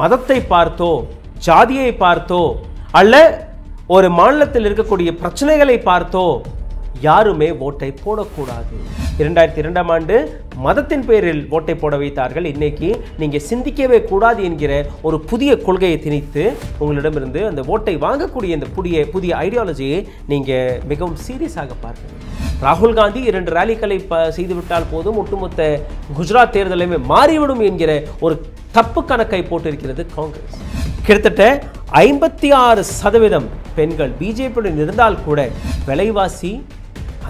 மதத்தை பார்த்தோ ஜாதியை பார்த்தோ அல்ல ஒரு மாநிலத்தில் இருக்கக்கூடிய பிரச்சனைகளை பார்த்தோ யாருமே ஓட்டை போடக்கூடாது இரண்டாயிரத்தி இரண்டாம் ஆண்டு மதத்தின் பேரில் ஓட்டை போட வைத்தார்கள் இன்னைக்கு நீங்கள் சிந்திக்கவே கூடாது என்கிற ஒரு புதிய கொள்கையை திணித்து உங்களிடமிருந்து அந்த ஓட்டை வாங்கக்கூடிய இந்த புதிய புதிய ஐடியாலஜியை நீங்கள் மிகவும் சீரியஸாக பார்க்க ராகுல் காந்தி இரண்டு ரேலிகளை செய்துவிட்டால் போதும் ஒட்டுமொத்த குஜராத் தேர்தலையுமே மாறிவிடும் என்கிற ஒரு தப்பு கணக்கை போட்டிருக்கிறது காங்கிரஸ் கிட்டத்தட்ட ஐம்பத்தி ஆறு சதவீதம் பெண்கள் பிஜேபியுடன் இருந்தால் கூட விலைவாசி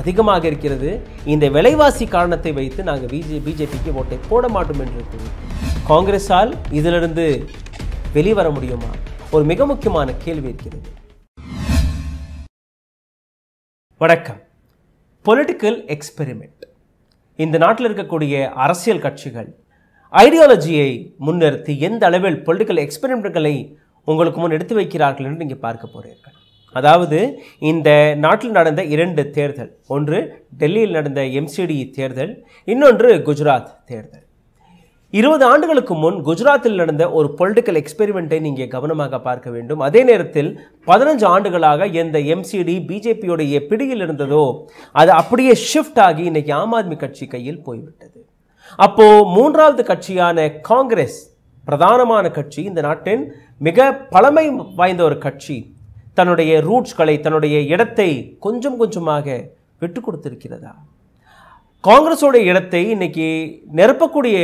அதிகமாக இருக்கிறது இந்த விலைவாசி காரணத்தை வைத்து நாங்கள் பிஜே பிஜேபிக்கு ஓட்டை போட மாட்டோம் என்று இருக்கிறது காங்கிரஸால் இதிலிருந்து வெளிவர முடியுமா ஒரு மிக முக்கியமான கேள்வி இருக்கிறது வணக்கம் பொலிட்டிக்கல் எக்ஸ்பெரிமெண்ட் இந்த நாட்டில் இருக்கக்கூடிய அரசியல் கட்சிகள் ஐடியாலஜியை முன்னிறுத்தி எந்த அளவில் பொலிட்டிக்கல் எக்ஸ்பெரிமெண்ட்களை உங்களுக்கு முன் எடுத்து வைக்கிறார்கள் என்று நீங்கள் பார்க்க போகிறீர்கள் அதாவது இந்த நாட்டில் நடந்த இரண்டு தேர்தல் ஒன்று டெல்லியில் நடந்த எம்சிடி e தேர்தல் இன்னொன்று குஜராத் தேர்தல் இருபது ஆண்டுகளுக்கு முன் குஜராத்தில் நடந்த ஒரு பொலிட்டிக்கல் எக்ஸ்பெரிமெண்ட்டை நீங்கள் கவனமாக பார்க்க வேண்டும் அதே நேரத்தில் பதினஞ்சு ஆண்டுகளாக எந்த எம்சிடி பிஜேபியோடைய e பிடியில் இருந்ததோ அது அப்படியே ஷிஃப்ட் ஆகி இன்னைக்கு ஆம் ஆத்மி கட்சி கையில் போய்விட்டது அப்போது மூன்றாவது கட்சியான காங்கிரஸ் பிரதானமான கட்சி இந்த நாட்டின் மிக பழமை வாய்ந்த ஒரு கட்சி தன்னுடைய ரூட்ஸ்களை தன்னுடைய இடத்தை கொஞ்சம் கொஞ்சமாக விட்டு கொடுத்திருக்கிறதா காங்கிரஸோடைய இடத்தை இன்னைக்கு நிரப்பக்கூடிய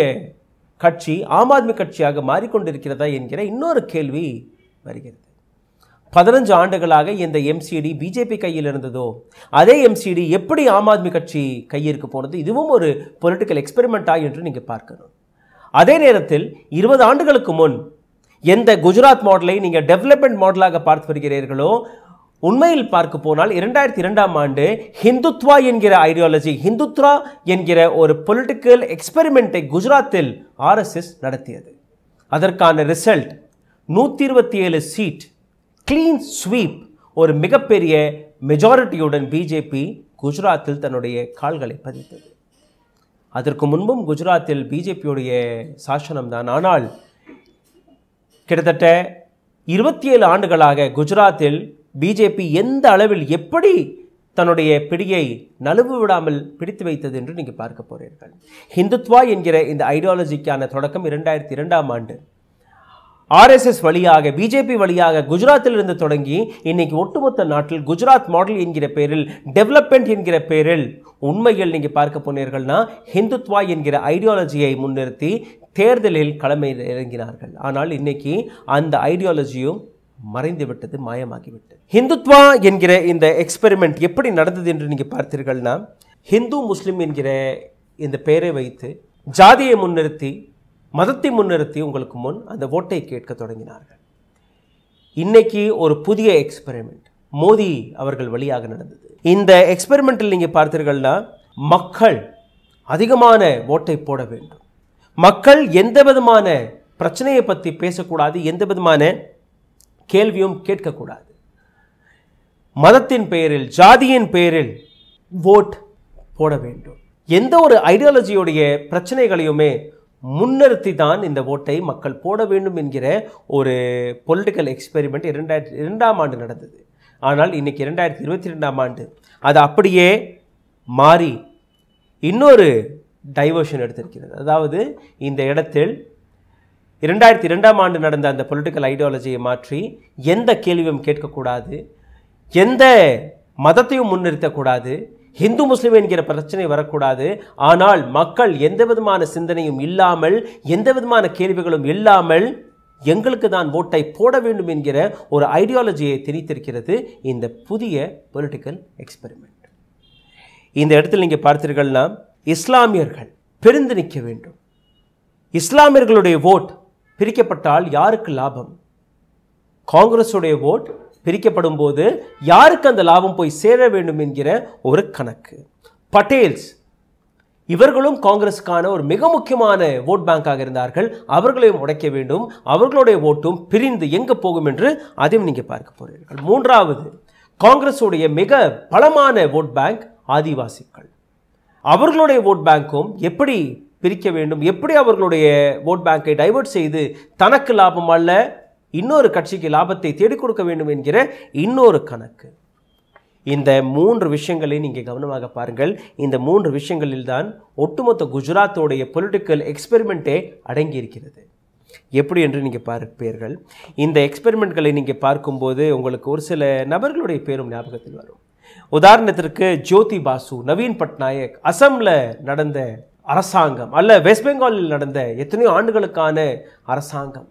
கட்சி ஆம் ஆத்மி கட்சியாக மாறிக்கொண்டிருக்கிறதா என்கிற இன்னொரு கேள்வி வருகிறது பதினஞ்சு ஆண்டுகளாக இந்த எம்சிடி பிஜேபி கையில் இருந்ததோ அதே எம்சிடி எப்படி ஆம் ஆத்மி கட்சி கையிற்கு போனது இதுவும் ஒரு பொலிட்டிக்கல் எக்ஸ்பெரிமெண்ட்டா என்று நீங்கள் பார்க்கணும் அதே நேரத்தில் இருபது ஆண்டுகளுக்கு முன் எந்த குஜராத் மாடலை நீங்கள் டெவலப்மெண்ட் மாடலாக பார்த்து வருகிறீர்களோ உண்மையில் பார்க்க போனால் இரண்டாயிரத்தி இரண்டாம் ஆண்டு ஹிந்துத்வா என்கிற ஐடியாலஜி ஹிந்துத்ரா என்கிற ஒரு பொலிட்டிக்கல் எக்ஸ்பெரிமெண்ட்டை குஜராத்தில் ஆர்எஸ்எஸ் நடத்தியது அதற்கான ரிசல்ட் நூற்றி இருபத்தி ஏழு சீட் கிளீன் ஸ்வீப் ஒரு மிகப்பெரிய மெஜாரிட்டியுடன் பிஜேபி குஜராத்தில் தன்னுடைய கால்களை பதித்தது அதற்கு முன்பும் குஜராத்தில் பிஜேபியுடைய சாசனம்தான் ஆனால் கிட்டத்தட்ட இருபத்தி ஏழு ஆண்டுகளாக குஜராத்தில் பிஜேபி எந்த அளவில் எப்படி தன்னுடைய பிடியை நழுவு விடாமல் பிடித்து வைத்தது என்று நீங்கள் பார்க்க போகிறீர்கள் ஹிந்துத்வா என்கிற இந்த ஐடியாலஜிக்கான தொடக்கம் இரண்டாயிரத்தி இரண்டாம் ஆண்டு ஆர்எஸ்எஸ் வழியாக பிஜேபி வழியாக குஜராத்தில் இருந்து தொடங்கி இன்னைக்கு ஒட்டுமொத்த நாட்டில் குஜராத் மாடல் என்கிற பேரில் டெவலப்மெண்ட் என்கிற பேரில் உண்மையில் நீங்கள் பார்க்க போனீர்கள்னா ஹிந்துத்வா என்கிற ஐடியாலஜியை முன்னிறுத்தி தேர்தலில் களமை இறங்கினார்கள் ஆனால் இன்னைக்கு அந்த ஐடியாலஜியும் மறைந்துவிட்டது மாயமாகிவிட்டது ஹிந்துத்வா என்கிற இந்த எக்ஸ்பெரிமெண்ட் எப்படி நடந்தது என்று நீங்கள் பார்த்தீர்கள்னா ஹிந்து முஸ்லீம் என்கிற இந்த பெயரை வைத்து ஜாதியை முன்னிறுத்தி மதத்தை முன்னிறுத்தி உங்களுக்கு முன் அந்த ஓட்டை கேட்க தொடங்கினார்கள் இன்னைக்கு ஒரு புதிய எக்ஸ்பெரிமெண்ட் மோதி அவர்கள் வழியாக நடந்தது இந்த எக்ஸ்பெரிமெண்ட்டில் நீங்கள் பார்த்தீர்கள்னா மக்கள் அதிகமான ஓட்டை போட வேண்டும் மக்கள் எந்த விதமான பிரச்சனையை பற்றி பேசக்கூடாது எந்த விதமான கேள்வியும் கேட்கக்கூடாது மதத்தின் பெயரில் ஜாதியின் பெயரில் ஓட் போட வேண்டும் எந்த ஒரு ஐடியாலஜியுடைய பிரச்சனைகளையுமே முன்னிறுத்தி தான் இந்த ஓட்டை மக்கள் போட வேண்டும் என்கிற ஒரு பொலிட்டிக்கல் எக்ஸ்பெரிமெண்ட் இரண்டாயிரத்தி இரண்டாம் ஆண்டு நடந்தது ஆனால் இன்றைக்கி இரண்டாயிரத்தி இருபத்தி ரெண்டாம் ஆண்டு அது அப்படியே மாறி இன்னொரு டைவர்ஷன் எடுத்திருக்கிறது அதாவது இந்த இடத்தில் இரண்டாயிரத்தி இரண்டாம் ஆண்டு நடந்த அந்த பொலிட்டிக்கல் ஐடியாலஜியை மாற்றி எந்த கேள்வியும் கேட்கக்கூடாது எந்த மதத்தையும் முன்னிறுத்தக்கூடாது ஹிந்து முஸ்லீம் என்கிற பிரச்சனை வரக்கூடாது ஆனால் மக்கள் எந்த விதமான சிந்தனையும் இல்லாமல் எந்த விதமான கேள்விகளும் இல்லாமல் எங்களுக்கு தான் ஓட்டை போட வேண்டும் என்கிற ஒரு ஐடியாலஜியை திணித்திருக்கிறது இந்த புதிய பொலிட்டிக்கல் எக்ஸ்பெரிமெண்ட் இந்த இடத்துல நீங்கள் பார்த்தீர்கள்னா இஸ்லாமியர்கள் பிரிந்து நிற்க வேண்டும் இஸ்லாமியர்களுடைய ஓட் பிரிக்கப்பட்டால் யாருக்கு லாபம் காங்கிரஸுடைய ஓட் பிரிக்கப்படும் போது யாருக்கு அந்த லாபம் போய் சேர வேண்டும் என்கிற ஒரு கணக்கு பட்டேல்ஸ் இவர்களும் காங்கிரஸுக்கான ஒரு மிக முக்கியமான ஓட் பேங்காக இருந்தார்கள் அவர்களையும் உடைக்க வேண்டும் அவர்களுடைய ஓட்டும் பிரிந்து எங்கே போகும் என்று அதையும் நீங்கள் பார்க்க போகிறீர்கள் மூன்றாவது காங்கிரஸுடைய மிக பலமான ஓட் பேங்க் ஆதிவாசிகள் அவர்களுடைய ஓட் பேங்க்கும் எப்படி பிரிக்க வேண்டும் எப்படி அவர்களுடைய ஓட் பேங்கை டைவர்ட் செய்து தனக்கு லாபம் அல்ல இன்னொரு கட்சிக்கு லாபத்தை தேடிக் கொடுக்க வேண்டும் என்கிற இன்னொரு கணக்கு இந்த மூன்று விஷயங்களை நீங்கள் கவனமாக பாருங்கள் இந்த மூன்று விஷயங்களில் தான் ஒட்டுமொத்த குஜராத்தோடைய பொலிட்டிக்கல் எக்ஸ்பெரிமெண்ட்டே அடங்கியிருக்கிறது எப்படி என்று நீங்கள் பார்ப்பீர்கள் இந்த எக்ஸ்பெரிமெண்ட்களை நீங்கள் பார்க்கும்போது உங்களுக்கு ஒரு சில நபர்களுடைய பேரும் ஞாபகத்தில் வரும் உதாரணத்திற்கு ஜோதி பாசு நவீன் பட்நாயக் அசமில் நடந்த அரசாங்கம் அல்ல வெஸ்ட் பெங்காலில் நடந்த எத்தனையோ ஆண்டுகளுக்கான அரசாங்கம்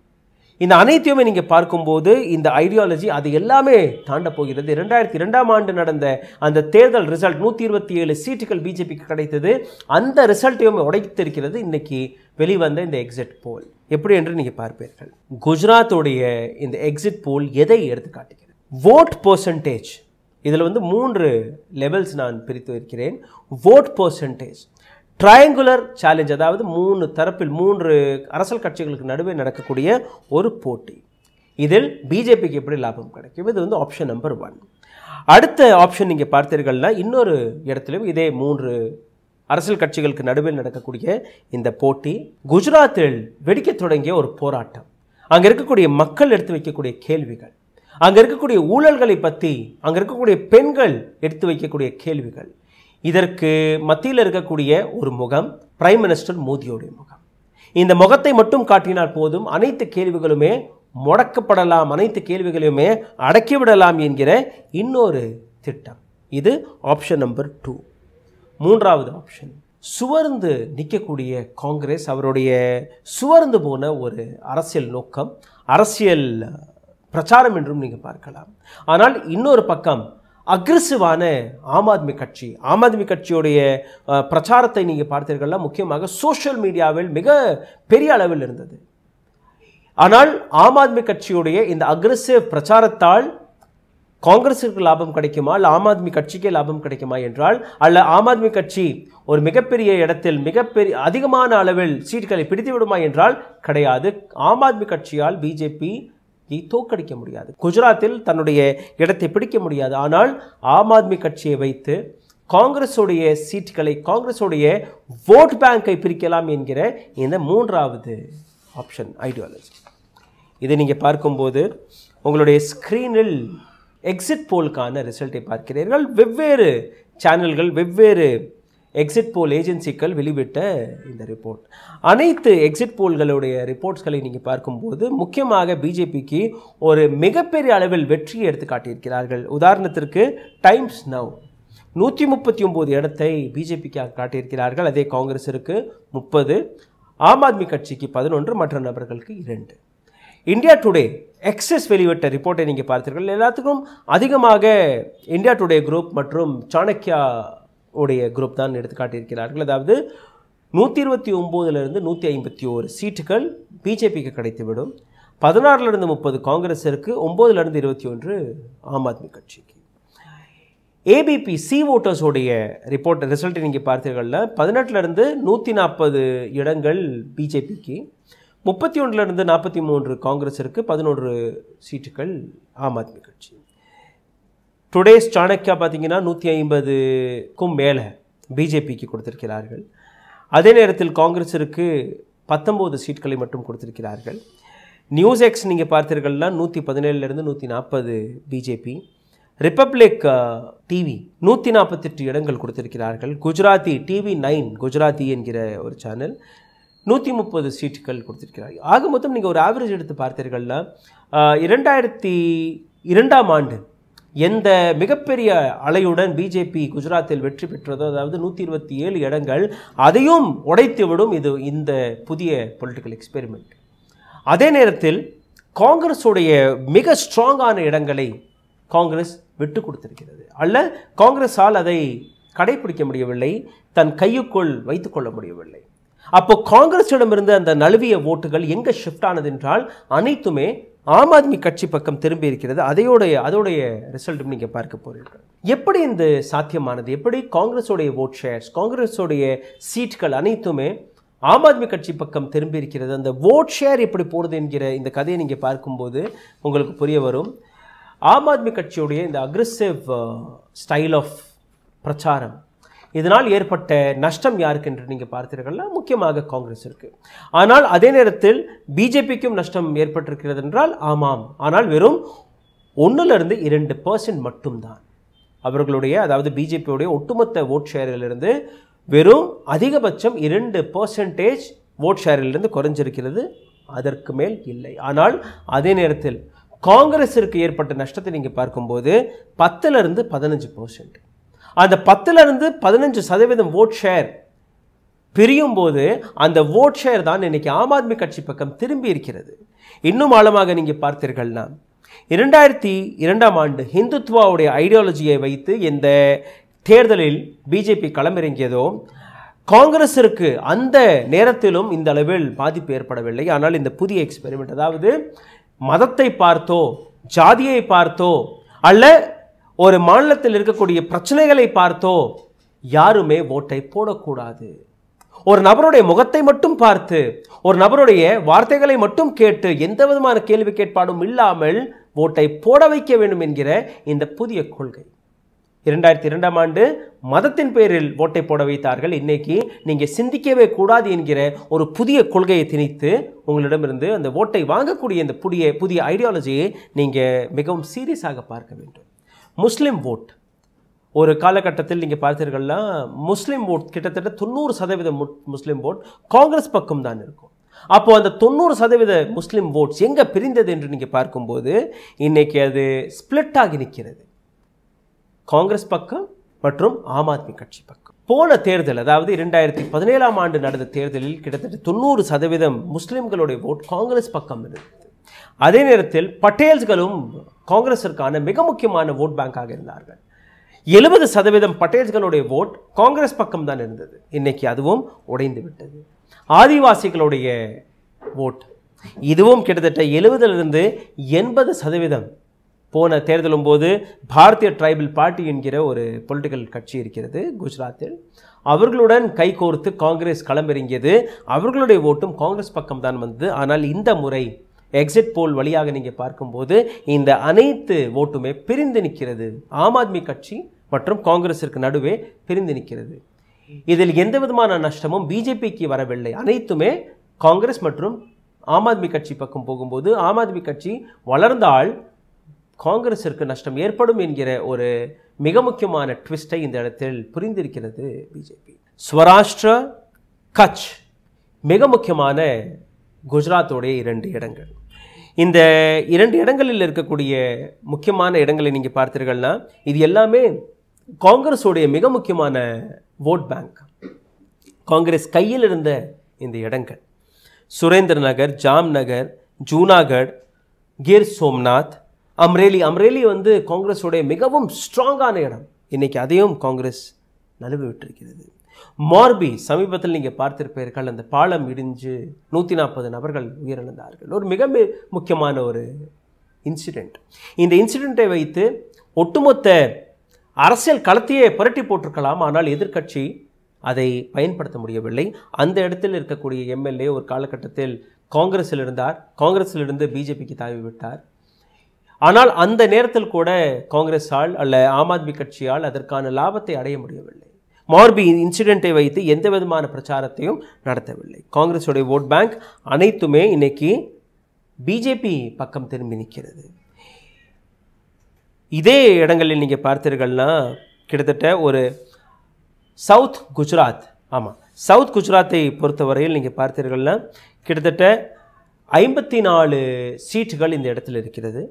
இந்த அனைத்தையுமே நீங்கள் பார்க்கும்போது இந்த ஐடியாலஜி அது எல்லாமே தாண்ட போகிறது ரெண்டாயிரத்தி ரெண்டாம் ஆண்டு நடந்த அந்த தேர்தல் ரிசல்ட் நூற்றி இருபத்தி ஏழு சீட்டுகள் பிஜேபிக்கு கிடைத்தது அந்த ரிசல்ட்டையுமே உடைத்திருக்கிறது இன்னைக்கு வெளிவந்த இந்த எக்ஸிட் போல் எப்படி என்று நீங்கள் பார்ப்பீர்கள் குஜராத்துடைய இந்த எக்ஸிட் போல் எதை எடுத்துக்காட்டுகிறது ஓட் பர்சன்டேஜ் இதில் வந்து மூன்று லெவல்ஸ் நான் பிரித்து வைக்கிறேன் ஓட் பர்சன்டேஜ் ட்ரையாங்குலர் சேலஞ்ச் அதாவது மூணு தரப்பில் மூன்று அரசியல் கட்சிகளுக்கு நடுவே நடக்கக்கூடிய ஒரு போட்டி இதில் பிஜேபிக்கு எப்படி லாபம் கிடைக்கும் இது வந்து ஆப்ஷன் நம்பர் ஒன் அடுத்த ஆப்ஷன் நீங்கள் பார்த்தீர்கள்னா இன்னொரு இடத்துலையும் இதே மூன்று அரசியல் கட்சிகளுக்கு நடுவில் நடக்கக்கூடிய இந்த போட்டி குஜராத்தில் வெடிக்க தொடங்கிய ஒரு போராட்டம் அங்கே இருக்கக்கூடிய மக்கள் எடுத்து வைக்கக்கூடிய கேள்விகள் அங்கே இருக்கக்கூடிய ஊழல்களை பற்றி அங்கே இருக்கக்கூடிய பெண்கள் எடுத்து வைக்கக்கூடிய கேள்விகள் இதற்கு மத்தியில் இருக்கக்கூடிய ஒரு முகம் பிரைம் மினிஸ்டர் மோடியோடைய முகம் இந்த முகத்தை மட்டும் காட்டினால் போதும் அனைத்து கேள்விகளுமே முடக்கப்படலாம் அனைத்து கேள்விகளையுமே அடக்கிவிடலாம் என்கிற இன்னொரு திட்டம் இது ஆப்ஷன் நம்பர் டூ மூன்றாவது ஆப்ஷன் சுவர்ந்து நிற்கக்கூடிய காங்கிரஸ் அவருடைய சுவர்ந்து போன ஒரு அரசியல் நோக்கம் அரசியல் பிரச்சாரம் என்றும் நீங்கள் பார்க்கலாம் ஆனால் இன்னொரு பக்கம் அக்ரஸிவான ஆம் ஆத்மி கட்சி ஆம் ஆத்மி கட்சியுடைய பிரச்சாரத்தை நீங்கள் பார்த்தீர்கள்லாம் முக்கியமாக சோஷியல் மீடியாவில் மிக பெரிய அளவில் இருந்தது ஆனால் ஆம் ஆத்மி கட்சியுடைய இந்த அக்ரஸிவ் பிரச்சாரத்தால் காங்கிரஸிற்கு லாபம் கிடைக்குமா இல்லை ஆம் ஆத்மி கட்சிக்கே லாபம் கிடைக்குமா என்றால் அல்ல ஆம் ஆத்மி கட்சி ஒரு மிகப்பெரிய இடத்தில் மிகப்பெரிய அதிகமான அளவில் சீட்டுகளை பிடித்து விடுமா என்றால் கிடையாது ஆம் ஆத்மி கட்சியால் பிஜேபி தோக்கடிக்க முடியாது குஜராத்தில் தன்னுடைய இடத்தை பிடிக்க முடியாது ஆனால் ஆம் ஆத்மி கட்சியை வைத்து காங்கிரஸுடைய சீட்டுகளை காங்கிரஸுடைய ஓட் பேங்கை பிரிக்கலாம் என்கிற இந்த மூன்றாவது ஆப்ஷன் ஐடியாலஜி இதை நீங்கள் பார்க்கும்போது உங்களுடைய ஸ்க்ரீனில் எக்ஸிட் போலுக்கான ரிசல்ட்டை பார்க்கிறீர்கள் வெவ்வேறு சேனல்கள் வெவ்வேறு எக்ஸிட் போல் ஏஜென்சிக்கள் வெளிவிட்ட இந்த ரிப்போர்ட் அனைத்து எக்ஸிட் போல்களுடைய ரிப்போர்ட்ஸ்களை நீங்கள் பார்க்கும்போது முக்கியமாக பிஜேபிக்கு ஒரு மிகப்பெரிய அளவில் வெற்றியை எடுத்து காட்டியிருக்கிறார்கள் உதாரணத்திற்கு டைம்ஸ் நவ் நூற்றி முப்பத்தி ஒம்பது இடத்தை பிஜேபிக்காக காட்டியிருக்கிறார்கள் அதே காங்கிரஸிற்கு முப்பது ஆம் ஆத்மி கட்சிக்கு பதினொன்று மற்ற நபர்களுக்கு இரண்டு இந்தியா டுடே எக்ஸஸ் வெளிவிட்ட ரிப்போர்ட்டை நீங்கள் பார்த்தீர்கள் எல்லாத்துக்கும் அதிகமாக இந்தியா டுடே குரூப் மற்றும் சாணக்கியா உடைய குரூப் தான் எடுத்து காட்டியிருக்கிறார்கள் அதாவது நூற்றி இருபத்தி ஒம்போதுலேருந்து நூற்றி ஐம்பத்தி ஓரு சீட்டுகள் பிஜேபிக்கு கிடைத்துவிடும் பதினாறுலேருந்து முப்பது காங்கிரஸிற்கு ஒம்போதுலேருந்து இருபத்தி ஒன்று ஆம் ஆத்மி கட்சிக்கு ஏபிபி சி ஓட்டர்ஸோடைய ரிப்போர்ட் ரிசல்ட்டை நீங்கள் பார்த்தீர்கள்ல பதினெட்டுலேருந்து நூற்றி நாற்பது இடங்கள் பிஜேபிக்கு முப்பத்தி ஒன்றுலேருந்து நாற்பத்தி மூன்று காங்கிரஸிற்கு பதினொன்று சீட்டுகள் ஆம் ஆத்மி கட்சி டுடேஸ் சாணக்கியா பார்த்தீங்கன்னா நூற்றி ஐம்பதுக்கும் மேலே பிஜேபிக்கு கொடுத்திருக்கிறார்கள் அதே நேரத்தில் காங்கிரஸிற்கு பத்தொம்போது சீட்களை மட்டும் கொடுத்திருக்கிறார்கள் நியூஸ் எக்ஸ் நீங்கள் பார்த்தீர்கள்னா நூற்றி பதினேழுலேருந்து நூற்றி நாற்பது பிஜேபி ரிப்பப்ளிக் டிவி நூற்றி நாற்பத்தெட்டு இடங்கள் கொடுத்திருக்கிறார்கள் குஜராத்தி டிவி நைன் குஜராத்தி என்கிற ஒரு சேனல் நூற்றி முப்பது சீட்டுகள் கொடுத்திருக்கிறார்கள் ஆக மொத்தம் நீங்கள் ஒரு ஆவரேஜ் எடுத்து பார்த்தீர்கள்னா இரண்டாயிரத்தி இரண்டாம் ஆண்டு எந்த மிகப்பெரிய அலையுடன் பிஜேபி குஜராத்தில் வெற்றி பெற்றதோ அதாவது நூற்றி இருபத்தி ஏழு இடங்கள் அதையும் உடைத்துவிடும் இது இந்த புதிய பொலிட்டிக்கல் எக்ஸ்பெரிமெண்ட் அதே நேரத்தில் காங்கிரஸுடைய மிக ஸ்ட்ராங்கான இடங்களை காங்கிரஸ் விட்டு கொடுத்திருக்கிறது அல்ல காங்கிரஸால் அதை கடைபிடிக்க முடியவில்லை தன் கையுக்குள் வைத்துக்கொள்ள முடியவில்லை அப்போ காங்கிரஸிடமிருந்து அந்த நழுவிய ஓட்டுகள் எங்கே ஷிஃப்ட் ஆனது என்றால் அனைத்துமே ஆம் ஆத்மி கட்சி பக்கம் திரும்பி இருக்கிறது அதையோடைய அதோடைய ரிசல்ட்டும் நீங்கள் பார்க்க போகிறீர்கள் எப்படி இந்த சாத்தியமானது எப்படி காங்கிரஸோடைய ஓட் ஷேர்ஸ் காங்கிரஸோடைய சீட்கள் அனைத்துமே ஆம் ஆத்மி கட்சி பக்கம் திரும்பி இருக்கிறது அந்த ஓட் ஷேர் எப்படி போகிறது என்கிற இந்த கதையை நீங்கள் பார்க்கும்போது உங்களுக்கு புரிய வரும் ஆம் ஆத்மி கட்சியுடைய இந்த அக்ரெசிவ் ஸ்டைல் ஆஃப் பிரச்சாரம் இதனால் ஏற்பட்ட நஷ்டம் யாருக்கு என்று நீங்கள் பார்த்தீர்கள் முக்கியமாக காங்கிரஸிற்கு ஆனால் அதே நேரத்தில் பிஜேபிக்கும் நஷ்டம் ஏற்பட்டிருக்கிறது என்றால் ஆமாம் ஆனால் வெறும் ஒன்றிலிருந்து இரண்டு பர்சன்ட் மட்டும்தான் அவர்களுடைய அதாவது பிஜேபியுடைய ஒட்டுமொத்த ஓட் ஷேரிலிருந்து வெறும் அதிகபட்சம் இரண்டு பர்சன்டேஜ் ஓட் ஷேரிலிருந்து குறைஞ்சிருக்கிறது அதற்கு மேல் இல்லை ஆனால் அதே நேரத்தில் காங்கிரஸிற்கு ஏற்பட்ட நஷ்டத்தை நீங்கள் பார்க்கும்போது பத்துலேருந்து பதினஞ்சு பர்சன்ட் அந்த பத்துலேருந்து பதினஞ்சு சதவீதம் ஓட் ஷேர் பிரியும் போது அந்த ஓட் ஷேர் தான் இன்னைக்கு ஆம் ஆத்மி கட்சி பக்கம் திரும்பி இருக்கிறது இன்னும் ஆழமாக நீங்கள் பார்த்தீர்கள்னா இரண்டாயிரத்தி இரண்டாம் ஆண்டு ஹிந்துத்வாவுடைய ஐடியாலஜியை வைத்து இந்த தேர்தலில் பிஜேபி களமிறங்கியதோ காங்கிரஸிற்கு அந்த நேரத்திலும் இந்த அளவில் பாதிப்பு ஏற்படவில்லை ஆனால் இந்த புதிய எக்ஸ்பெரிமெண்ட் அதாவது மதத்தை பார்த்தோ ஜாதியை பார்த்தோ அல்ல ஒரு மாநிலத்தில் இருக்கக்கூடிய பிரச்சனைகளை பார்த்தோ யாருமே ஓட்டை போடக்கூடாது ஒரு நபருடைய முகத்தை மட்டும் பார்த்து ஒரு நபருடைய வார்த்தைகளை மட்டும் கேட்டு எந்த விதமான கேள்வி கேட்பாடும் இல்லாமல் ஓட்டை போட வைக்க வேண்டும் என்கிற இந்த புதிய கொள்கை இரண்டாயிரத்தி இரண்டாம் ஆண்டு மதத்தின் பேரில் ஓட்டை போட வைத்தார்கள் இன்னைக்கு நீங்கள் சிந்திக்கவே கூடாது என்கிற ஒரு புதிய கொள்கையை திணித்து உங்களிடமிருந்து அந்த ஓட்டை வாங்கக்கூடிய இந்த புதிய புதிய ஐடியாலஜியை நீங்கள் மிகவும் சீரியஸாக பார்க்க வேண்டும் முஸ்லீம் ஓட் ஒரு காலகட்டத்தில் நீங்கள் பார்த்தீர்கள்னா முஸ்லீம் ஓட் கிட்டத்தட்ட தொண்ணூறு சதவீத முஸ்லீம் ஓட் காங்கிரஸ் பக்கம் தான் இருக்கும் அப்போ அந்த தொண்ணூறு சதவீத முஸ்லீம் ஓட்ஸ் எங்கே பிரிந்தது என்று நீங்கள் பார்க்கும்போது இன்றைக்கி அது ஸ்பிளிட் ஆகி நிற்கிறது காங்கிரஸ் பக்கம் மற்றும் ஆம் ஆத்மி கட்சி பக்கம் போன தேர்தல் அதாவது இரண்டாயிரத்தி பதினேழாம் ஆண்டு நடந்த தேர்தலில் கிட்டத்தட்ட தொண்ணூறு சதவீதம் முஸ்லீம்களுடைய ஓட் காங்கிரஸ் பக்கம் இருக்குது அதே நேரத்தில் பட்டேல்ஸ்களும் காங்கிரஸிற்கான மிக முக்கியமான ஓட் பேங்காக இருந்தார்கள் எழுபது சதவீதம் பட்டேல்ஸ்களுடைய ஓட் காங்கிரஸ் பக்கம் தான் இருந்தது இன்னைக்கு அதுவும் உடைந்து விட்டது ஆதிவாசிகளுடைய ஓட் இதுவும் கிட்டத்தட்ட எழுபதிலிருந்து எண்பது சதவீதம் போன தேர்தலும் போது பாரதிய ட்ரைபல் பார்ட்டி என்கிற ஒரு பொலிட்டிக்கல் கட்சி இருக்கிறது குஜராத்தில் அவர்களுடன் கைகோர்த்து காங்கிரஸ் களமிறங்கியது அவர்களுடைய ஓட்டும் காங்கிரஸ் பக்கம் தான் வந்தது ஆனால் இந்த முறை எக்ஸிட் போல் வழியாக நீங்கள் பார்க்கும்போது இந்த அனைத்து ஓட்டுமே பிரிந்து நிற்கிறது ஆம் ஆத்மி கட்சி மற்றும் காங்கிரஸிற்கு நடுவே பிரிந்து நிற்கிறது இதில் எந்த விதமான நஷ்டமும் பிஜேபிக்கு வரவில்லை அனைத்துமே காங்கிரஸ் மற்றும் ஆம் ஆத்மி கட்சி பக்கம் போகும்போது ஆம் ஆத்மி கட்சி வளர்ந்தால் காங்கிரஸிற்கு நஷ்டம் ஏற்படும் என்கிற ஒரு மிக முக்கியமான ட்விஸ்ட்டை இந்த இடத்தில் புரிந்திருக்கிறது பிஜேபி ஸ்வராஷ்டிர கட்ச் மிக முக்கியமான குஜராத்தோடைய இரண்டு இடங்கள் இந்த இரண்டு இடங்களில் இருக்கக்கூடிய முக்கியமான இடங்களை நீங்கள் பார்த்தீர்கள்னா இது எல்லாமே காங்கிரஸோடைய மிக முக்கியமான ஓட் பேங்க் காங்கிரஸ் கையில் இருந்த இந்த இடங்கள் சுரேந்திர நகர் ஜாம் நகர் ஜூனாகட் கீர் சோம்நாத் அம்ரேலி அம்ரேலி வந்து காங்கிரஸோடைய மிகவும் ஸ்ட்ராங்கான இடம் இன்றைக்கி அதையும் காங்கிரஸ் நழுவி விட்டிருக்கிறது மார்பி சமீபத்தில் நீங்கள் பார்த்திருப்பீர்கள் அந்த பாலம் இடிஞ்சு நூற்றி நாற்பது நபர்கள் உயிரிழந்தார்கள் ஒரு மிக முக்கியமான ஒரு இன்சிடெண்ட் இந்த இன்சிடெண்ட்டை வைத்து ஒட்டுமொத்த அரசியல் களத்தையே புரட்டி போட்டிருக்கலாம் ஆனால் எதிர்கட்சி அதை பயன்படுத்த முடியவில்லை அந்த இடத்தில் இருக்கக்கூடிய எம்எல்ஏ ஒரு காலகட்டத்தில் காங்கிரஸில் இருந்தார் காங்கிரஸில் இருந்து பிஜேபிக்கு தாவி விட்டார் ஆனால் அந்த நேரத்தில் கூட காங்கிரஸால் அல்ல ஆம் ஆத்மி கட்சியால் அதற்கான லாபத்தை அடைய முடியவில்லை மார்பி இன்சிடென்ட்டை வைத்து எந்த விதமான பிரச்சாரத்தையும் நடத்தவில்லை காங்கிரஸுடைய ஓட் பேங்க் அனைத்துமே இன்னைக்கு பிஜேபி பக்கம் திரும்பி நிற்கிறது இதே இடங்களில் நீங்கள் பார்த்தீர்கள்னா கிட்டத்தட்ட ஒரு சவுத் குஜராத் ஆமாம் சவுத் குஜராத்தை பொறுத்தவரையில் நீங்கள் பார்த்தீர்கள்னா கிட்டத்தட்ட ஐம்பத்தி நாலு சீட்டுகள் இந்த இடத்துல இருக்கிறது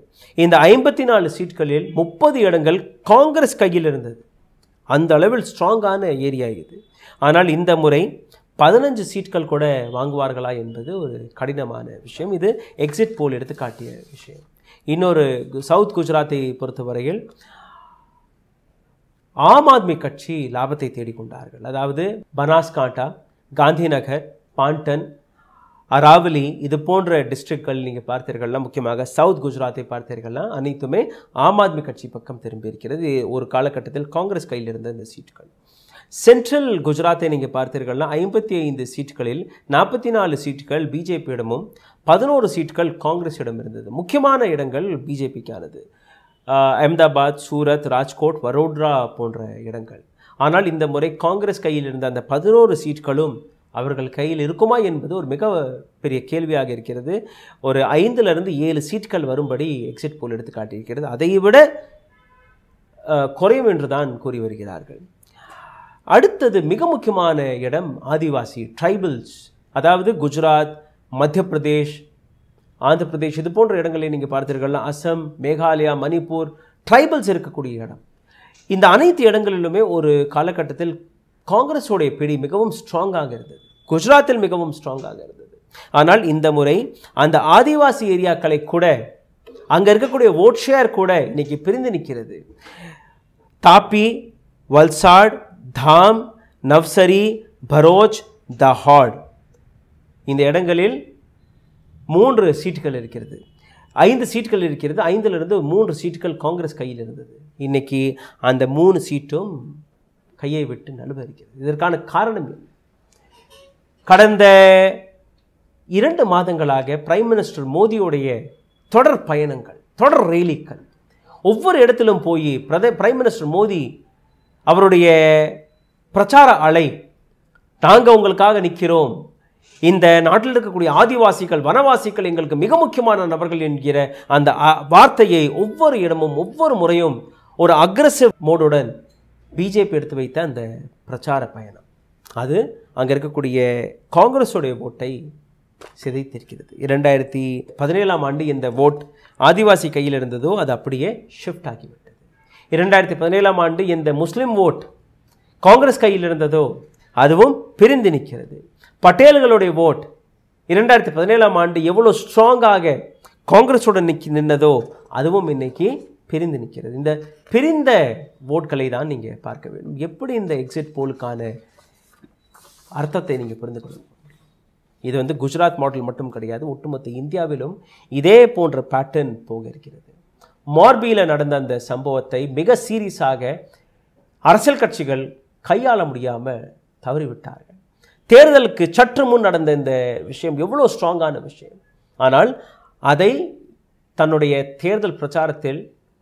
இந்த ஐம்பத்தி நாலு சீட்டுகளில் முப்பது இடங்கள் காங்கிரஸ் கையில் இருந்தது அந்த அளவில் ஸ்ட்ராங்கான ஏரியா இது ஆனால் இந்த முறை பதினஞ்சு சீட்கள் கூட வாங்குவார்களா என்பது ஒரு கடினமான விஷயம் இது எக்ஸிட் போல் எடுத்து காட்டிய விஷயம் இன்னொரு சவுத் குஜராத்தை பொறுத்தவரையில் ஆம் ஆத்மி கட்சி லாபத்தை தேடிக்கொண்டார்கள் அதாவது பனாஸ்காண்டா காந்திநகர் பாண்டன் அராவலி இது போன்ற டிஸ்ட்ரிக்ட்கள் நீங்கள் பார்த்தீர்கள்லாம் முக்கியமாக சவுத் குஜராத்தை பார்த்தீர்கள்னா அனைத்துமே ஆம் ஆத்மி கட்சி பக்கம் திரும்பி இருக்கிறது ஒரு காலகட்டத்தில் காங்கிரஸ் கையில் இருந்த இந்த சீட்டுகள் சென்ட்ரல் குஜராத்தை நீங்கள் பார்த்தீர்கள்னா ஐம்பத்தி ஐந்து சீட்டுகளில் நாற்பத்தி நாலு சீட்டுகள் பிஜேபியிடமும் பதினோரு சீட்டுகள் காங்கிரஸிடம் இருந்தது முக்கியமான இடங்கள் பிஜேபிக்கானது அகமதாபாத் சூரத் ராஜ்கோட் வரோட்ரா போன்ற இடங்கள் ஆனால் இந்த முறை காங்கிரஸ் கையில் இருந்த அந்த பதினோரு சீட்களும் அவர்கள் கையில் இருக்குமா என்பது ஒரு மிக பெரிய கேள்வியாக இருக்கிறது ஒரு ஐந்துலேருந்து ஏழு சீட்கள் வரும்படி எக்ஸிட் போல் எடுத்து காட்டியிருக்கிறது அதை விட குறையும் என்று தான் கூறி வருகிறார்கள் அடுத்தது மிக முக்கியமான இடம் ஆதிவாசி ட்ரைபிள்ஸ் அதாவது குஜராத் மத்திய பிரதேஷ் ஆந்திர பிரதேஷ் இது போன்ற இடங்களை நீங்கள் பார்த்துருக்கலாம் அசம் மேகாலயா மணிப்பூர் ட்ரைபல்ஸ் இருக்கக்கூடிய இடம் இந்த அனைத்து இடங்களிலுமே ஒரு காலகட்டத்தில் காங்கிரஸோடைய பிடி மிகவும் ஸ்ட்ராங்காக இருந்தது குஜராத்தில் மிகவும் ஸ்ட்ராங்காக இருந்தது ஆனால் இந்த முறை அந்த ஆதிவாசி ஏரியாக்களை கூட அங்கே இருக்கக்கூடிய ஓட் ஷேர் கூட இன்னைக்கு பிரிந்து நிற்கிறது தாப்பி வல்சாட் தாம் நவ்சரி பரோச் தஹாட் இந்த இடங்களில் மூன்று சீட்டுகள் இருக்கிறது ஐந்து சீட்டுகள் இருக்கிறது ஐந்திலிருந்து மூன்று சீட்டுகள் காங்கிரஸ் கையில் இருந்தது இன்றைக்கி அந்த மூணு சீட்டும் கையை விட்டு நழுவ இருக்கிறது இதற்கான காரணம் கடந்த இரண்டு மாதங்களாக பிரைம் மினிஸ்டர் மோடியுடைய தொடர் பயணங்கள் தொடர் ரெயிலிக்கள் ஒவ்வொரு இடத்திலும் போய் பிரத பிரைம் மினிஸ்டர் மோடி அவருடைய பிரச்சார அலை நாங்கள் உங்களுக்காக நிற்கிறோம் இந்த நாட்டில் இருக்கக்கூடிய ஆதிவாசிகள் வனவாசிகள் எங்களுக்கு மிக முக்கியமான நபர்கள் என்கிற அந்த வார்த்தையை ஒவ்வொரு இடமும் ஒவ்வொரு முறையும் ஒரு அக்ரஸிவ் மோடுடன் பிஜேபி எடுத்து வைத்த அந்த பிரச்சார பயணம் அது அங்கே இருக்கக்கூடிய காங்கிரஸோடைய ஓட்டை சிதைத்திருக்கிறது இரண்டாயிரத்தி பதினேழாம் ஆண்டு இந்த ஓட் ஆதிவாசி கையில் இருந்ததோ அது அப்படியே ஷிஃப்ட் ஆகிவிட்டது இரண்டாயிரத்தி பதினேழாம் ஆண்டு இந்த முஸ்லீம் ஓட் காங்கிரஸ் கையில் இருந்ததோ அதுவும் பிரிந்து நிற்கிறது பட்டேல்களுடைய ஓட் இரண்டாயிரத்தி பதினேழாம் ஆண்டு எவ்வளோ ஸ்ட்ராங்காக காங்கிரஸுடன் நிற்க நின்னதோ அதுவும் இன்னைக்கு பிரிந்து நிற்கிறது இந்த பிரிந்த ஓட்களை தான் நீங்கள் பார்க்க வேண்டும் எப்படி இந்த எக்ஸிட் போலுக்கான அர்த்தத்தை நீங்கள் புரிந்து கொள்ளணும் இது வந்து குஜராத் மாடல் மட்டும் கிடையாது ஒட்டுமொத்த இந்தியாவிலும் இதே போன்ற பேட்டர்ன் போக இருக்கிறது மார்பியில் நடந்த அந்த சம்பவத்தை மிக சீரியஸாக அரசியல் கட்சிகள் கையாள முடியாமல் தவறிவிட்டார்கள் தேர்தலுக்கு சற்று முன் நடந்த இந்த விஷயம் எவ்வளோ ஸ்ட்ராங்கான விஷயம் ஆனால் அதை தன்னுடைய தேர்தல் பிரச்சாரத்தில்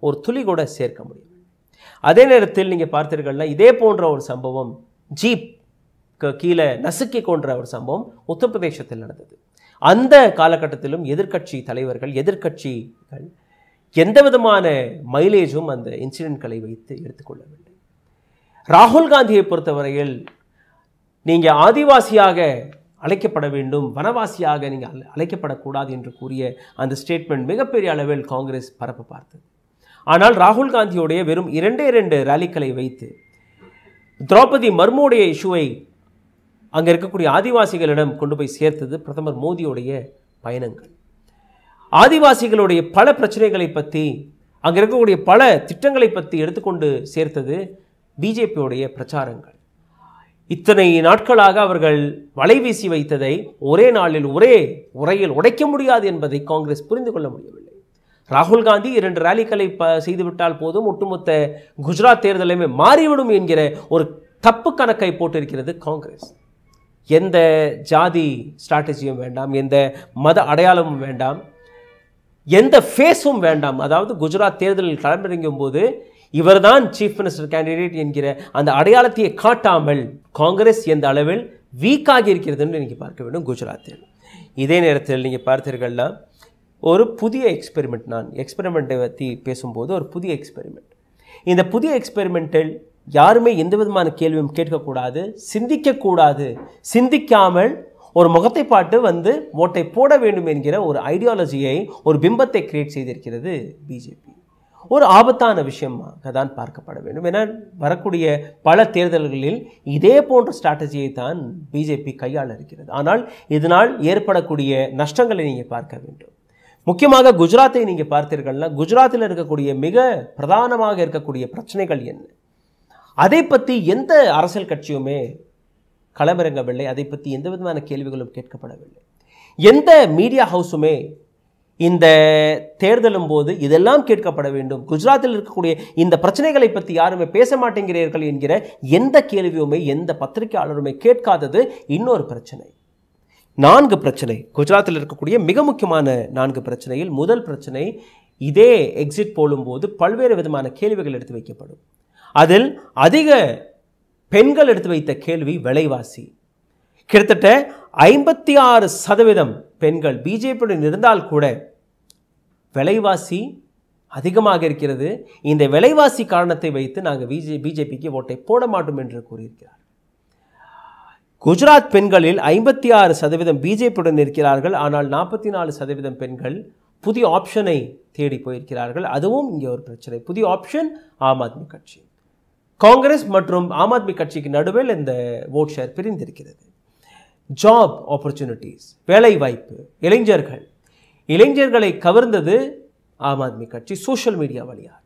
ஒரு துளி கூட சேர்க்க முடியும் அதே நேரத்தில் நீங்கள் பார்த்தீர்கள்னா இதே போன்ற ஒரு சம்பவம் ஜீப் கீழே நசுக்கி கொன்ற ஒரு சம்பவம் உத்தரப்பிரதேசத்தில் நடந்தது அந்த காலகட்டத்திலும் எதிர்கட்சி தலைவர்கள் எதிர்கட்சிகள் எந்த விதமான மைலேஜும் அந்த இன்சிடென்ட்களை வைத்து எடுத்துக்கொள்ளவில்லை ராகுல் காந்தியை பொறுத்தவரையில் நீங்கள் ஆதிவாசியாக அழைக்கப்பட வேண்டும் வனவாசியாக நீங்கள் அழைக்கப்படக்கூடாது என்று கூறிய அந்த ஸ்டேட்மெண்ட் மிகப்பெரிய அளவில் காங்கிரஸ் பரப்ப பார்த்தது ஆனால் ராகுல் காந்தியோடைய வெறும் இரண்டே இரண்டு ரேலிக்களை வைத்து திரௌபதி மர்முடைய இஷுவை அங்கே இருக்கக்கூடிய ஆதிவாசிகளிடம் கொண்டு போய் சேர்த்தது பிரதமர் மோடியுடைய பயணங்கள் ஆதிவாசிகளுடைய பல பிரச்சனைகளை பற்றி அங்கே இருக்கக்கூடிய பல திட்டங்களை பற்றி எடுத்துக்கொண்டு சேர்த்தது பிஜேபியுடைய பிரச்சாரங்கள் இத்தனை நாட்களாக அவர்கள் வலை வீசி வைத்ததை ஒரே நாளில் ஒரே உரையில் உடைக்க முடியாது என்பதை காங்கிரஸ் புரிந்து கொள்ள முடியவில்லை ராகுல் காந்தி இரண்டு ரேலிகளை ப செய்துவிட்டால் போதும் ஒட்டுமொத்த குஜராத் தேர்தலையுமே மாறிவிடும் என்கிற ஒரு தப்பு கணக்கை போட்டிருக்கிறது காங்கிரஸ் எந்த ஜாதி ஸ்ட்ராட்டஜியும் வேண்டாம் எந்த மத அடையாளமும் வேண்டாம் எந்த ஃபேஸும் வேண்டாம் அதாவது குஜராத் தேர்தலில் களமிறங்கும் போது இவர்தான் சீஃப் மினிஸ்டர் கேண்டிடேட் என்கிற அந்த அடையாளத்தையே காட்டாமல் காங்கிரஸ் எந்த அளவில் வீக்காகி இருக்கிறதுன்னு நீங்கள் பார்க்க வேண்டும் குஜராத்தில் இதே நேரத்தில் நீங்கள் பார்த்தீர்கள்னா ஒரு புதிய எக்ஸ்பெரிமெண்ட் நான் எக்ஸ்பெரிமெண்ட்டை பற்றி பேசும்போது ஒரு புதிய எக்ஸ்பெரிமெண்ட் இந்த புதிய எக்ஸ்பெரிமெண்ட்டில் யாருமே எந்த விதமான கேள்வியும் கேட்கக்கூடாது சிந்திக்கக்கூடாது சிந்திக்காமல் ஒரு முகத்தை பாட்டு வந்து ஓட்டை போட வேண்டும் என்கிற ஒரு ஐடியாலஜியை ஒரு பிம்பத்தை கிரியேட் செய்திருக்கிறது பிஜேபி ஒரு ஆபத்தான விஷயமாக தான் பார்க்கப்பட வேண்டும் என வரக்கூடிய பல தேர்தல்களில் இதே போன்ற ஸ்ட்ராட்டஜியை தான் பிஜேபி கையாள இருக்கிறது ஆனால் இதனால் ஏற்படக்கூடிய நஷ்டங்களை நீங்கள் பார்க்க வேண்டும் முக்கியமாக குஜராத்தை நீங்கள் பார்த்தீர்கள்னா குஜராத்தில் இருக்கக்கூடிய மிக பிரதானமாக இருக்கக்கூடிய பிரச்சனைகள் என்ன அதை பற்றி எந்த அரசியல் கட்சியுமே களமிறங்கவில்லை அதை பற்றி எந்த விதமான கேள்விகளும் கேட்கப்படவில்லை எந்த மீடியா ஹவுஸுமே இந்த தேர்தலும் போது இதெல்லாம் கேட்கப்பட வேண்டும் குஜராத்தில் இருக்கக்கூடிய இந்த பிரச்சனைகளை பற்றி யாருமே பேச மாட்டேங்கிறீர்கள் என்கிற எந்த கேள்வியுமே எந்த பத்திரிகையாளருமே கேட்காதது இன்னொரு பிரச்சனை நான்கு பிரச்சனை குஜராத்தில் இருக்கக்கூடிய மிக முக்கியமான நான்கு பிரச்சனையில் முதல் பிரச்சனை இதே எக்ஸிட் போது பல்வேறு விதமான கேள்விகள் எடுத்து வைக்கப்படும் அதில் அதிக பெண்கள் எடுத்து வைத்த கேள்வி விலைவாசி கிட்டத்தட்ட ஐம்பத்தி ஆறு சதவீதம் பெண்கள் பிஜேபியுடன் இருந்தால் கூட விலைவாசி அதிகமாக இருக்கிறது இந்த விலைவாசி காரணத்தை வைத்து நாங்கள் பிஜே பிஜேபிக்கு ஓட்டை போட மாட்டோம் என்று கூறியிருக்கிறார் குஜராத் பெண்களில் ஐம்பத்தி ஆறு சதவீதம் பிஜேபியுடன் இருக்கிறார்கள் ஆனால் நாற்பத்தி நாலு சதவீதம் பெண்கள் புதிய ஆப்ஷனை தேடி போயிருக்கிறார்கள் அதுவும் இங்கே ஒரு பிரச்சனை புதிய ஆப்ஷன் ஆம் ஆத்மி கட்சி காங்கிரஸ் மற்றும் ஆம் ஆத்மி கட்சிக்கு நடுவில் இந்த ஓட் ஷேர் பிரிந்திருக்கிறது ஜாப் ஆப்பர்ச்சுனிட்டிஸ் வேலை வாய்ப்பு இளைஞர்கள் இளைஞர்களை கவர்ந்தது ஆம் ஆத்மி கட்சி சோஷியல் மீடியா வழியாக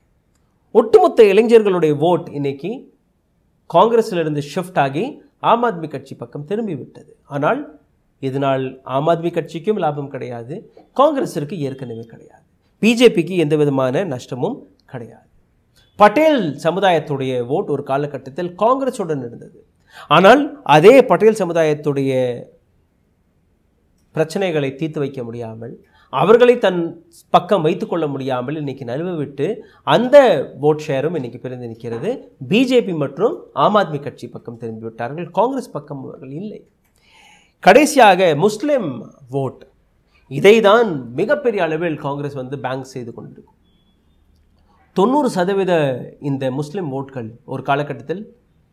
ஒட்டுமொத்த இளைஞர்களுடைய ஓட் இன்னைக்கு காங்கிரஸிலிருந்து ஷிஃப்ட் ஆகி ஆம் ஆத்மி கட்சி பக்கம் திரும்பிவிட்டது ஆனால் இதனால் ஆம் ஆத்மி கட்சிக்கும் லாபம் கிடையாது காங்கிரஸிற்கு ஏற்கனவே கிடையாது பிஜேபிக்கு எந்த விதமான நஷ்டமும் கிடையாது பட்டேல் சமுதாயத்துடைய ஓட் ஒரு காலகட்டத்தில் காங்கிரஸுடன் இருந்தது ஆனால் அதே பட்டேல் சமுதாயத்துடைய பிரச்சனைகளை தீர்த்து வைக்க முடியாமல் அவர்களை தன் பக்கம் வைத்துக்கொள்ள முடியாமல் இன்னைக்கு நழுவ விட்டு அந்த ஓட் ஷேரும் இன்னைக்கு பிரிந்து நிற்கிறது பிஜேபி மற்றும் ஆம் ஆத்மி கட்சி பக்கம் திரும்பிவிட்டார்கள் காங்கிரஸ் பக்கம் அவர்கள் இல்லை கடைசியாக முஸ்லிம் ஓட் இதை தான் மிகப்பெரிய அளவில் காங்கிரஸ் வந்து பேங்க் செய்து கொண்டிருக்கும் தொண்ணூறு சதவீத இந்த முஸ்லீம் ஓட்கள் ஒரு காலகட்டத்தில்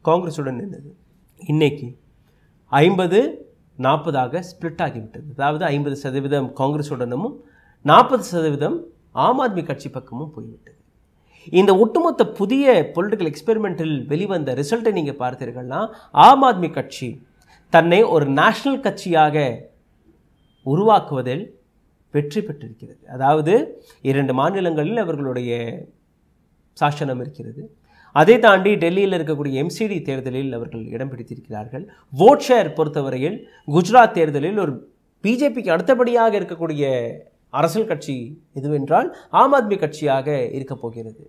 காங்கிரஸுடன் நின்றது இன்னைக்கு ஐம்பது நாற்பதாக ஸ்ப்ளிட் ஆகிவிட்டது அதாவது ஐம்பது சதவீதம் காங்கிரஸுடனும் நாற்பது சதவீதம் ஆம் ஆத்மி கட்சி பக்கமும் போய்விட்டது இந்த ஒட்டுமொத்த புதிய பொலிட்டிக்கல் எக்ஸ்பெரிமெண்ட்டில் வெளிவந்த ரிசல்ட்டை நீங்கள் பார்த்தீர்கள்னா ஆம் ஆத்மி கட்சி தன்னை ஒரு நேஷ்னல் கட்சியாக உருவாக்குவதில் வெற்றி பெற்றிருக்கிறது அதாவது இரண்டு மாநிலங்களில் அவர்களுடைய சாசனம் இருக்கிறது அதை தாண்டி டெல்லியில் இருக்கக்கூடிய எம்சிடி தேர்தலில் அவர்கள் இடம் பிடித்திருக்கிறார்கள் ஓட் ஷேர் பொறுத்தவரையில் குஜராத் தேர்தலில் ஒரு பிஜேபிக்கு அடுத்தபடியாக இருக்கக்கூடிய அரசியல் கட்சி எதுவென்றால் ஆம் ஆத்மி கட்சியாக இருக்கப் போகிறது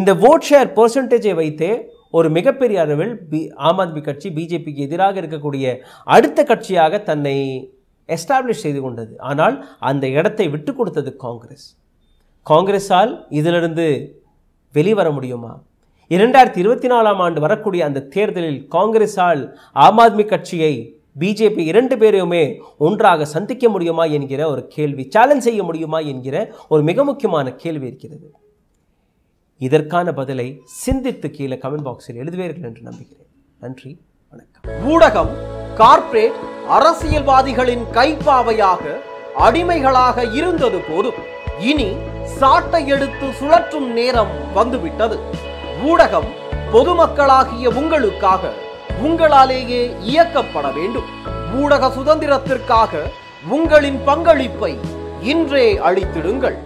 இந்த ஓட் ஷேர் பர்சன்டேஜை வைத்தே ஒரு மிகப்பெரிய அளவில் பி ஆம் ஆத்மி கட்சி பிஜேபிக்கு எதிராக இருக்கக்கூடிய அடுத்த கட்சியாக தன்னை எஸ்டாப்ளிஷ் செய்து கொண்டது ஆனால் அந்த இடத்தை விட்டு கொடுத்தது காங்கிரஸ் காங்கிரஸால் இதிலிருந்து வெளிவர முடியுமா இரண்டாயிரத்தி இருபத்தி நாலாம் ஆண்டு வரக்கூடிய அந்த தேர்தலில் காங்கிரஸால் ஆம் ஆத்மி கட்சியை பிஜேபி இரண்டு பேரையுமே ஒன்றாக சந்திக்க முடியுமா என்கிற ஒரு கேள்வி சேலஞ்ச் செய்ய முடியுமா என்கிற ஒரு மிக முக்கியமான கேள்வி இருக்கிறது இதற்கான பதிலை சிந்தித்து கீழே கமெண்ட் பாக்ஸில் எழுதுவீர்கள் என்று நம்புகிறேன் நன்றி வணக்கம் ஊடகம் கார்ப்பரேட் அரசியல்வாதிகளின் கைப்பாவையாக அடிமைகளாக இருந்தது போதும் இனி சாட்டை எடுத்து சுழற்றும் நேரம் வந்துவிட்டது ஊடகம் பொதுமக்களாகிய உங்களுக்காக உங்களாலேயே இயக்கப்பட வேண்டும் ஊடக சுதந்திரத்திற்காக உங்களின் பங்களிப்பை இன்றே அளித்திடுங்கள்